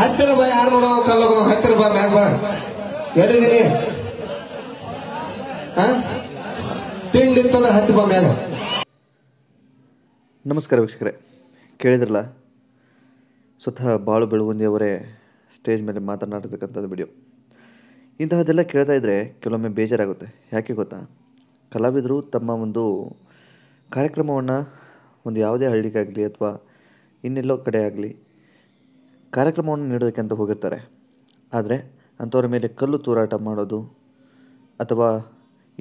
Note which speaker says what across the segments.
Speaker 1: ಹತ್ತಿರ ಬಾ ಯಾರು ನೋಡೋ ಕಲ್ಲ ಹತ್ತಿರ ಬಾ ಮ್ಯಾಗ ಬಾ ಎಲ್ಲಿದ್ದೀನಿ ತಿಂಡಿ ಇತ್ತಂದ್ರೆ ಹತ್ತಿರ ಬಾ ನಮಸ್ಕಾರ ವೀಕ್ಷಕರೇ ಕೇಳಿದ್ರಲ್ಲ ಸ್ವತಃ ಬಾಳು ಬೆಳಗುಂದಿಯವರೇ ಸ್ಟೇಜ್ ಮೇಲೆ ಮಾತನಾಡಿರ್ತಕ್ಕಂಥದ್ದು ವಿಡಿಯೋ ಇಂತಹದ್ದೆಲ್ಲ ಕೇಳ್ತಾ ಇದ್ದರೆ ಕೆಲವೊಮ್ಮೆ ಬೇಜಾರಾಗುತ್ತೆ ಯಾಕೆ ಗೊತ್ತಾ ಕಲಾವಿದರು ತಮ್ಮ ಒಂದು ಕಾರ್ಯಕ್ರಮವನ್ನು ಒಂದು ಯಾವುದೇ ಹಳ್ಳಿಗಾಗಲಿ ಅಥವಾ ಇನ್ನೆಲ್ಲೋ ಕಡೆ ಆಗಲಿ ಕಾರ್ಯಕ್ರಮವನ್ನು ನೀಡೋದಕ್ಕೆ ಅಂತ ಹೋಗಿರ್ತಾರೆ ಆದರೆ ಅಂಥವ್ರ ಮೇಲೆ ಕಲ್ಲು ತೂರಾಟ ಮಾಡೋದು ಅಥವಾ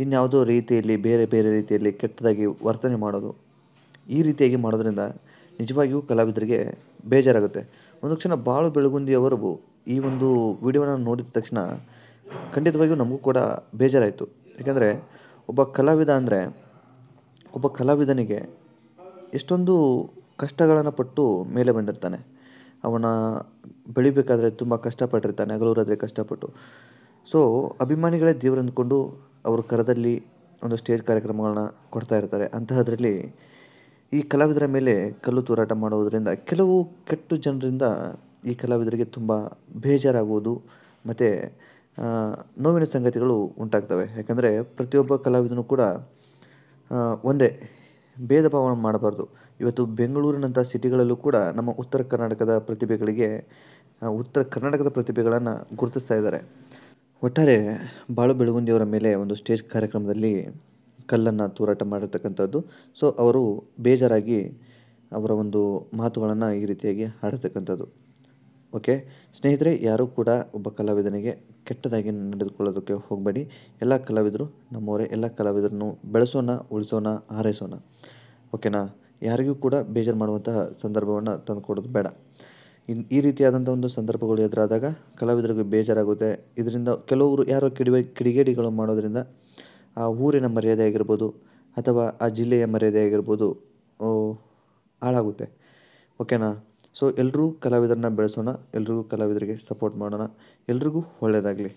Speaker 1: ಇನ್ಯಾವುದೋ ರೀತಿಯಲ್ಲಿ ಬೇರೆ ಬೇರೆ ರೀತಿಯಲ್ಲಿ ಕೆಟ್ಟದಾಗಿ ವರ್ತನೆ ಮಾಡೋದು ಈ ರೀತಿಯಾಗಿ ಮಾಡೋದರಿಂದ ನಿಜವಾಗಿಯೂ ಕಲಾವಿದರಿಗೆ ಬೇಜಾರಾಗುತ್ತೆ ಒಂದು ಕ್ಷಣ ಬಾಳು ಬೆಳಗುಂದಿಯವರು ಈ ಒಂದು ವಿಡಿಯೋನ ನೋಡಿದ ತಕ್ಷಣ ಖಂಡಿತವಾಗಿಯೂ ನಮಗೂ ಕೂಡ ಬೇಜಾರಾಯಿತು ಯಾಕೆಂದರೆ ಒಬ್ಬ ಕಲಾವಿದ ಅಂದರೆ ಒಬ್ಬ ಕಲಾವಿದನಿಗೆ ಎಷ್ಟೊಂದು ಕಷ್ಟಗಳನ್ನು ಪಟ್ಟು ಮೇಲೆ ಬಂದಿರ್ತಾನೆ ಅವನ ಬೆಳಿಬೇಕಾದರೆ ತುಂಬ ಕಷ್ಟಪಟ್ಟಿರ್ತಾನೆ ಹಗಲೂರಾದರೆ ಕಷ್ಟಪಟ್ಟು ಸೊ ಅಭಿಮಾನಿಗಳೇ ದೇವ್ರು ಅಂದ್ಕೊಂಡು ಅವರು ಕರದಲ್ಲಿ ಒಂದು ಸ್ಟೇಜ್ ಕಾರ್ಯಕ್ರಮಗಳನ್ನ ಕೊಡ್ತಾ ಇರ್ತಾರೆ ಅಂತಹದರಲ್ಲಿ ಈ ಕಲಾವಿದರ ಮೇಲೆ ಕಲ್ಲು ತೂರಾಟ ಮಾಡುವುದರಿಂದ ಕೆಲವು ಕೆಟ್ಟು ಜನರಿಂದ ಈ ಕಲಾವಿದರಿಗೆ ತುಂಬ ಬೇಜಾರಾಗುವುದು ಮತ್ತು ನೋವಿನ ಸಂಗತಿಗಳು ಉಂಟಾಗ್ತವೆ ಯಾಕಂದರೆ ಪ್ರತಿಯೊಬ್ಬ ಕಲಾವಿದನೂ ಕೂಡ ಒಂದೇ ಭೇದ ಭಾವ ಮಾಡಬಾರ್ದು ಇವತ್ತು ಬೆಂಗಳೂರಿನಂಥ ಸಿಟಿಗಳಲ್ಲೂ ಕೂಡ ನಮ್ಮ ಉತ್ತರ ಕರ್ನಾಟಕದ ಪ್ರತಿಭೆಗಳಿಗೆ ಉತ್ತರ ಕರ್ನಾಟಕದ ಪ್ರತಿಭೆಗಳನ್ನು ಗುರುತಿಸ್ತಾ ಇದ್ದಾರೆ ಒಟ್ಟಾರೆ ಬಾಳು ಬೆಳಗುಂದಿಯವರ ಮೇಲೆ ಒಂದು ಸ್ಟೇಜ್ ಕಾರ್ಯಕ್ರಮದಲ್ಲಿ ಕಲ್ಲನ್ನು ತೂರಾಟ ಮಾಡಿರ್ತಕ್ಕಂಥದ್ದು ಸೊ ಅವರು ಬೇಜಾರಾಗಿ ಅವರ ಒಂದು ಮಾತುಗಳನ್ನು ಈ ರೀತಿಯಾಗಿ ಹಾಡಿರ್ತಕ್ಕಂಥದ್ದು ಓಕೆ ಸ್ನೇಹಿತರೆ ಯಾರೂ ಕೂಡ ಒಬ್ಬ ಕಲಾವಿದನಿಗೆ ಕೆಟ್ಟದಾಗಿ ನಡೆದುಕೊಳ್ಳೋದಕ್ಕೆ ಹೋಗಬೇಡಿ ಎಲ್ಲ ಕಲಾವಿದರು ನಮ್ಮವರೇ ಎಲ್ಲ ಕಲಾವಿದರನ್ನು ಬೆಳೆಸೋಣ ಉಳಿಸೋಣ ಹಾರೈಸೋಣ ಓಕೆನಾ ಯಾರಿಗೂ ಕೂಡ ಬೇಜಾರು ಮಾಡುವಂತಹ ಸಂದರ್ಭವನ್ನು ತಂದುಕೊಡೋದು ಬೇಡ ಇನ್ ಈ ರೀತಿಯಾದಂಥ ಒಂದು ಸಂದರ್ಭಗಳು ಎದುರಾದಾಗ ಕಲಾವಿದರಿಗೂ ಬೇಜಾರಾಗುತ್ತೆ ಇದರಿಂದ ಕೆಲವರು ಯಾರೋ ಕಿಡಿ ಕಿಡಿಗೇಡಿಗಳು ಮಾಡೋದರಿಂದ ಆ ಊರಿನ ಮರ್ಯಾದೆ ಆಗಿರ್ಬೋದು ಅಥವಾ ಆ ಜಿಲ್ಲೆಯ ಮರ್ಯಾದೆ ಆಗಿರ್ಬೋದು ಹಾಳಾಗುತ್ತೆ ಓಕೆನಾ ಸೊ ಎಲ್ಲರೂ ಕಲಾವಿದರನ್ನ ಬೆಳೆಸೋಣ ಎಲ್ರಿಗೂ ಕಲಾವಿದರಿಗೆ ಸಪೋರ್ಟ್ ಮಾಡೋಣ ಎಲ್ರಿಗೂ ಒಳ್ಳೆಯದಾಗಲಿ